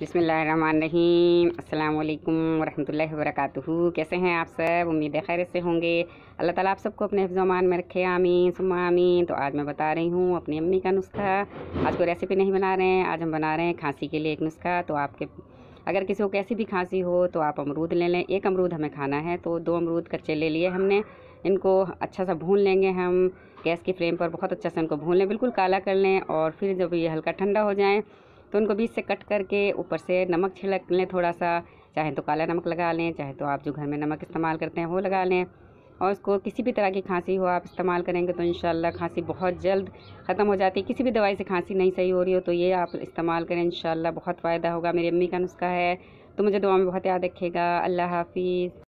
बसमीम अल्लाम वरहमल वर्क कैसे हैं आप सब उम्मीद है खैर से होंगे अल्लाह ताला आप सबको अपने हफ्जमान में रखे आमीन सुमा आमीन तो आज मैं बता रही हूँ अपनी अम्मी का नुस्खा आज कोई रेसिपी नहीं बना रहे हैं आज हम बना रहे हैं खांसी के लिए एक नुस्खा तो आपके अगर किसी को कैसी भी खांसी हो तो आप अमरूद ले लें एक अमरूद हमें खाना है तो दो अमरूद कच्चे ले लिए हमने इनको अच्छा सा भून लेंगे हम गैस की फ्लेम पर बहुत अच्छा सा इनको भून लें बिल्कुल काला कर लें और फिर जब ये हल्का ठंडा हो जाए तो उनको बीच से कट करके ऊपर से नमक छिड़क लें थोड़ा सा चाहे तो काला नमक लगा लें चाहे तो आप जो घर में नमक इस्तेमाल करते हैं वो लगा लें और उसको किसी भी तरह की खांसी हो आप इस्तेमाल करेंगे तो इन खांसी बहुत जल्द ख़त्म हो जाती है किसी भी दवाई से खांसी नहीं सही हो रही हो तो ये आप इस्तेमाल करें इन बहुत फ़ायदा होगा मेरी अम्मी का नुस्खा है तो मुझे दुआ में बहुत याद रखिएगा अल्लाह हाफिज़